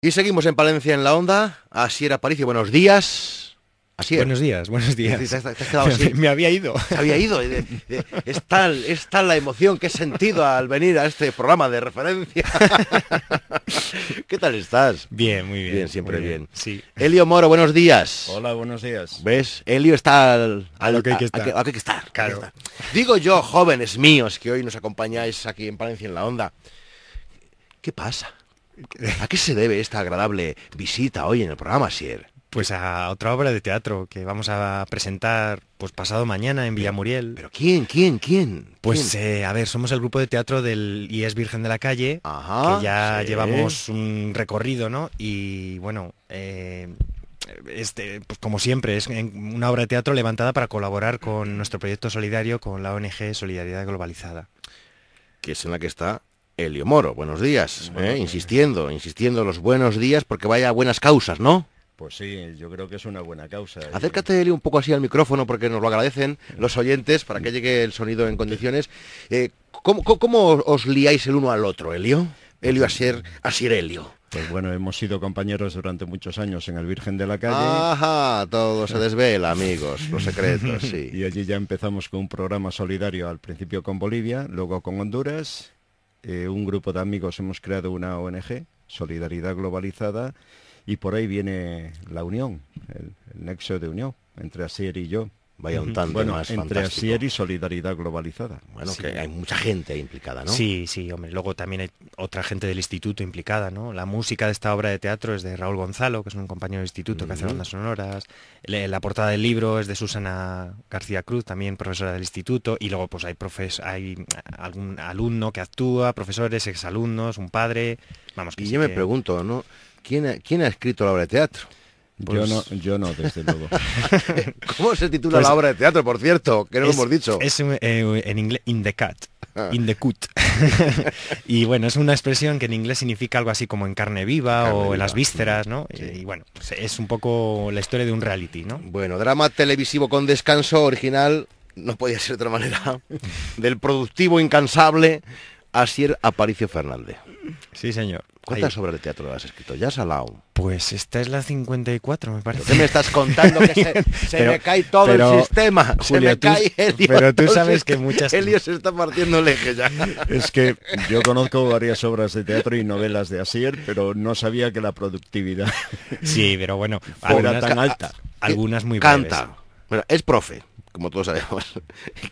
Y seguimos en Palencia en la onda. Así era París buenos días. Así Buenos días, buenos días. Me, había ido. había ido. Es tal, la emoción que he sentido al venir a este programa de referencia. ¿Qué tal estás? Bien, muy bien. Bien, siempre bien. Sí. Elio Moro, buenos días. Hola, buenos días. ¿Ves? Elio está al... a lo que hay que estar. claro. Está. Digo yo, jóvenes míos, que hoy nos acompañáis aquí en Palencia en la onda. ¿Qué pasa? ¿A qué se debe esta agradable visita hoy en el programa, Sier? Pues a otra obra de teatro que vamos a presentar pues pasado mañana en Villamuriel. ¿Pero quién, quién, quién? Pues eh, a ver, somos el grupo de teatro del IES Virgen de la Calle, que ya llevamos un recorrido, ¿no? Y bueno, eh, este, pues, como siempre, es una obra de teatro levantada para colaborar con nuestro proyecto solidario, con la ONG Solidaridad Globalizada. Que es en la que está Elio Moro. Buenos días, eh, insistiendo, insistiendo los buenos días porque vaya a buenas causas, ¿no? Pues sí, yo creo que es una buena causa. ¿eh? Acércate, Elio un poco así al micrófono porque nos lo agradecen mm. los oyentes para que llegue el sonido en condiciones. Eh, ¿cómo, os liáis el uno al otro, Elio? Elio pues a ser, a ser Elio. Pues bueno, hemos sido compañeros durante muchos años en el Virgen de la Calle. Ajá, todo se desvela, amigos, los secretos, sí. y allí ya empezamos con un programa solidario al principio con Bolivia, luego con Honduras eh, un grupo de amigos hemos creado una ONG, Solidaridad Globalizada, y por ahí viene la unión, el nexo de unión entre Asier y yo vaya un tanto bueno, más entre y Solidaridad Globalizada. Bueno, que hay mucha gente implicada, ¿no? Sí, sí, hombre. Luego también hay otra gente del instituto implicada, ¿no? La música de esta obra de teatro es de Raúl Gonzalo, que es un compañero del instituto que hace bandas sonoras. Eh, la portada del libro es de Susana García Cruz, también profesora del instituto. Y luego pues hay, profes hay algún alumno que actúa, profesores, exalumnos, un padre. Vamos, y yo me pregunto, ¿no? ¿Quién ¿Quién ha escrito la obra de teatro? Yo, no, pues- yo no, desde luego. ¿Cómo se titula pues la obra de teatro, por cierto? Que no lo hemos dicho. Es eh, en inglés In the cut ah. In the Cut. y bueno, es una expresión que en inglés significa algo así como en carne viva o en las vísceras, ¿no? Y bueno, pues es un poco la historia de un reality, ¿no? Bueno, drama televisivo con descanso original, no podía ser de otra manera, del productivo incansable el Aparicio Fernández. Sí, señor. ¿Cuántas obras de teatro has escrito ya, Salao? Pues esta es la 54, me parece. me estás contando? Que se, me cae todo el sistema. se me cae Helio, Pero tú sabes que muchas... Helio se está partiendo el ya. Es que yo conozco varias obras de teatro y novelas de Asier, pero no sabía que la productividad... Sí, pero bueno... Fuera tan alta. Algunas muy Canta. Bueno, es profe como todos sabemos,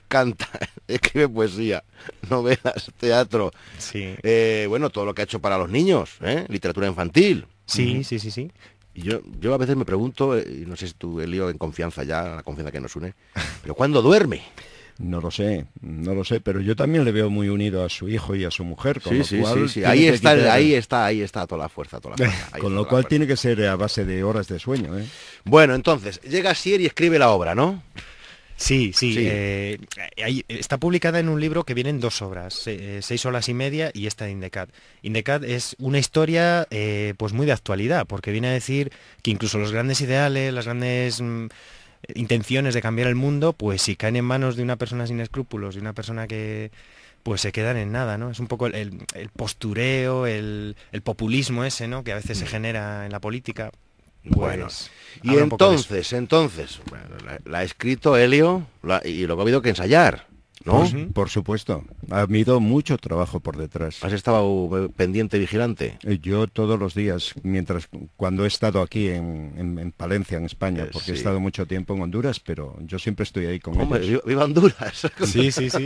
canta, escribe poesía, novelas, teatro. Sí. Eh, bueno, todo lo que ha hecho para los niños, ¿eh? literatura infantil. Sí, sí, sí, sí. Y yo, yo a veces me pregunto, eh, y no sé si tú, lío en confianza ya, la confianza que nos une, pero ¿cuándo duerme? No lo sé, no lo sé, pero yo también le veo muy unido a su hijo y a su mujer. Con lo cual Ahí está, ahí está, ahí está toda la fuerza, toda la fuerza, con lo cual tiene que ser a base de horas de sueño. Bueno, entonces, llega Sier y escribe la obra, ¿no? Sí, sí. Eh, está publicada en un libro que vienen dos obras, eh, seis horas y media y esta de Indecat. Indecat es una historia eh, pues muy de actualidad, porque viene a decir que incluso los grandes ideales, las grandes mm, intenciones de cambiar el mundo, pues si caen en manos de una persona sin escrúpulos, de una persona que pues se quedan en nada, ¿no? Es un poco el, postureo, el, el, populismo ese, ¿no? Que a veces se mm. genera en la política. Bueno. Pues, y entonces, entonces, la, ha escrito Helio y lo ha habido que ensayar por supuesto. Ha habido mucho trabajo por detrás. ¿Has estado pendiente, vigilante? Eh, yo todos los días, mientras cuando he estado aquí en, Palencia, en España, eh, porque he estado mucho tiempo en Honduras, pero yo siempre estoy ahí con Hombre, ellos. ¡Viva Honduras! Sí, sí, sí.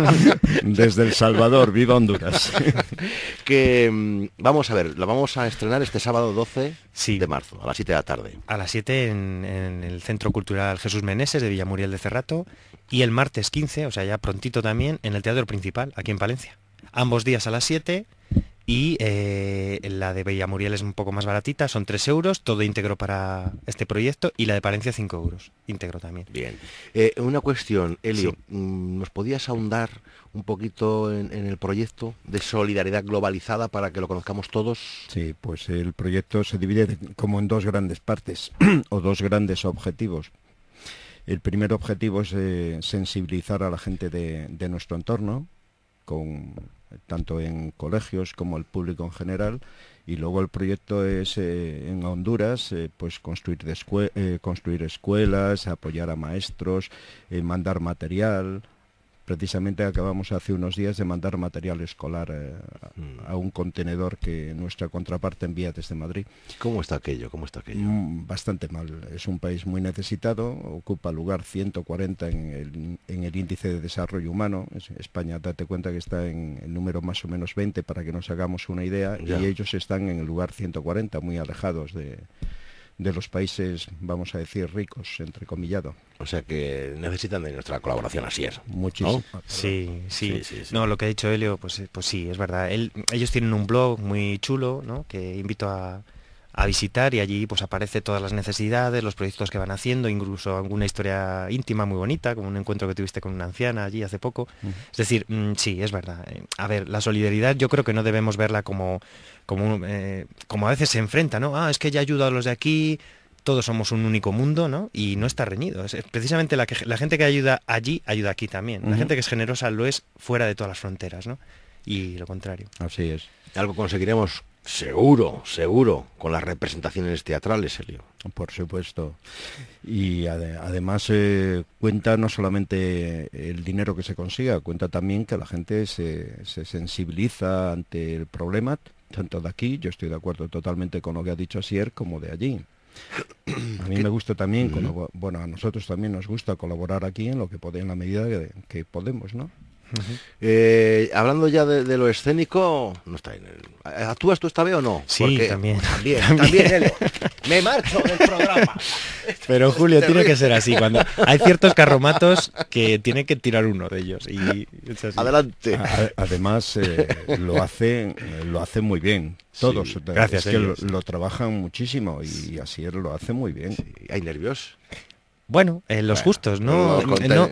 Desde El Salvador, ¡viva Honduras! que mm, vamos a ver, la vamos a estrenar este sábado 12 de marzo, a las 7 de la tarde. A las 7 en, en el Centro Cultural Jesús Meneses de Villamuriel de Cerrato y el martes 15, o sea, ya prontito también, en el Teatro Principal, aquí en Palencia. Ambos días a las 7 y eh, la de Bella Muriel es un poco más baratita, son 3 euros, todo íntegro para este proyecto, y la de Palencia 5 euros, íntegro también. Bien. Eh, una cuestión, Elio, mm, ¿nos podías ahondar un poquito en, el proyecto de solidaridad globalizada para que lo conozcamos todos? Sí, pues el proyecto se divide como en dos grandes partes o dos grandes objetivos. El primer objetivo es eh, sensibilizar a la gente de, nuestro entorno, tanto en colegios como el público en general. Y luego el proyecto es eh, en Honduras, eh, pues construir escuelas, apoyar a maestros, mandar material, Precisamente acabamos hace unos días de mandar material escolar eh, a, un contenedor que nuestra contraparte envía desde Madrid. ¿Cómo está aquello? ¿Cómo está aquello? Mm, bastante mal. Es un país muy necesitado, ocupa lugar 140 en el, índice de desarrollo humano. España, date cuenta que está en el número más o menos 20 para que nos hagamos una idea y ellos están en el lugar 140, muy alejados de de los países, vamos a decir, ricos, entrecomillado. O sea que necesitan de nuestra colaboración, así es. Muchísimo. Ah, sí, sí. No, lo que ha dicho Helio, pues, eh, pues sí, es verdad. ellos tienen un blog muy chulo, ¿no? Que invito a, a visitar y allí pues aparece todas las necesidades, los proyectos que van haciendo, incluso alguna historia íntima muy bonita, como un encuentro que tuviste con una anciana allí hace poco. Es decir, mm, sí, es verdad. Eh, a ver, la solidaridad yo creo que no debemos verla como, como, eh, como a veces se enfrenta, ¿no? Ah, es que ya ayuda a los de aquí, todos somos un único mundo, ¿no? Y no está reñido. Es, precisamente la, gente que ayuda allí, ayuda aquí también. La gente que es generosa lo es fuera de todas las fronteras, ¿no? Y lo contrario. Así es. Algo conseguiremos Seguro, seguro, con las representaciones teatrales, Elio. Por supuesto. Y además eh, cuenta no solamente el dinero que se consiga, cuenta también que la gente se, sensibiliza ante el problema, tanto de aquí, yo estoy de acuerdo totalmente con lo que ha dicho Asier, como de allí. A mí me gusta también, bueno, a nosotros también nos gusta colaborar aquí en lo que podemos, en la medida que, que podemos, ¿no? Eh, hablando ya de, lo escénico, no está en el, ¿actúas tú esta vez o no? Sí, Porque, también. También, también, me marcho del programa. Pero este Julio, tiene que ser así. Cuando hay ciertos carromatos que tiene que tirar uno de ellos. Y Adelante. Ah, además, eh, lo hacen lo hacen muy bien. Todos. gracias. que lo, trabajan muchísimo y así lo hace muy bien. hay nervios. Bueno, eh, los justos, eh, ¿no?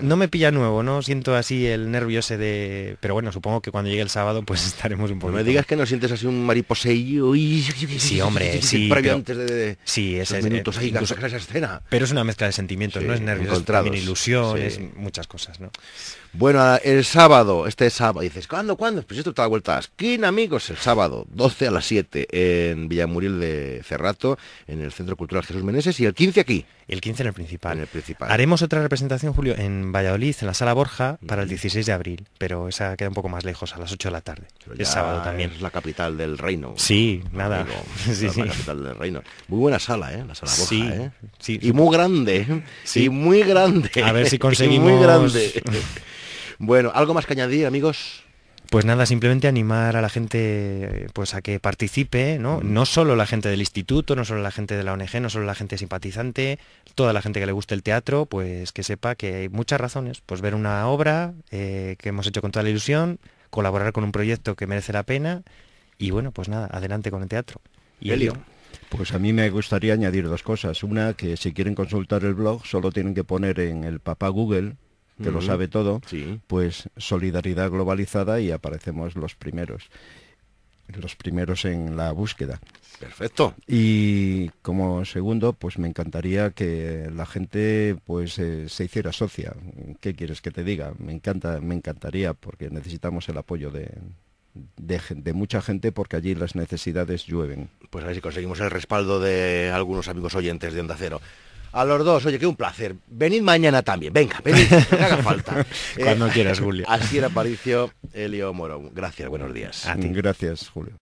¿no? me pilla nuevo, no siento así el nervio de... Pero bueno, supongo que cuando llegue el sábado pues estaremos un poco... No me digas que no sientes así un mariposeillo y... Sí, hombre, sí. pero... antes de, Sí, ese, eh, minutos ahí, incluso... esa escena. Pero es una mezcla de sentimientos, no es nervios, es también ilusión, muchas cosas, ¿no? Bueno, el sábado, este sábado, dices, ¿cuándo, cuándo? Pues esto está de vuelta a amigos, el sábado, 12 a las 7, en Villamuril de Cerrato, en el Centro Cultural Jesús Meneses, y el 15 aquí, el 15 en el principal. En el principal. Haremos otra representación, Julio, en Valladolid, en la Sala Borja, para el 16 de abril, pero esa queda un poco más lejos, a las 8 de la tarde. Es sábado también. Es la capital del reino. Sí, nada. La capital del reino. Muy buena sala, ¿eh? La Sala Borja, sí, ¿eh? Sí, y muy grande, ¿eh? sí. Y muy grande. A ver si conseguimos... muy grande. bueno, ¿algo más que añadir, amigos? Pues nada, simplemente animar a la gente pues a que participe, ¿no? No solo la gente del instituto, no solo la gente de la ONG, no solo la gente simpatizante, toda la gente que le guste el teatro, pues que sepa que hay muchas razones. Pues ver una obra eh, que hemos hecho con toda la ilusión, colaborar con un proyecto que merece la pena y bueno, pues nada, adelante con el teatro. Y Elio. Pues a mí me gustaría añadir dos cosas. Una, que si quieren consultar el blog, solo tienen que poner en el papá Google que lo sabe todo, pues solidaridad globalizada y aparecemos los primeros los primeros en la búsqueda. Perfecto. Y como segundo, pues me encantaría que la gente pues eh, se hiciera socia. ¿Qué quieres que te diga? Me encanta, me encantaría porque necesitamos el apoyo de, de, de, mucha gente porque allí las necesidades llueven. Pues a ver si conseguimos el respaldo de algunos amigos oyentes de Onda Cero. A los dos, oye, qué un placer. Venid mañana también, venga, venid, que haga falta. Eh, Cuando quieras, Julio. Así era Paricio, Elio Morón. Gracias, buenos días. Gracias, Julio.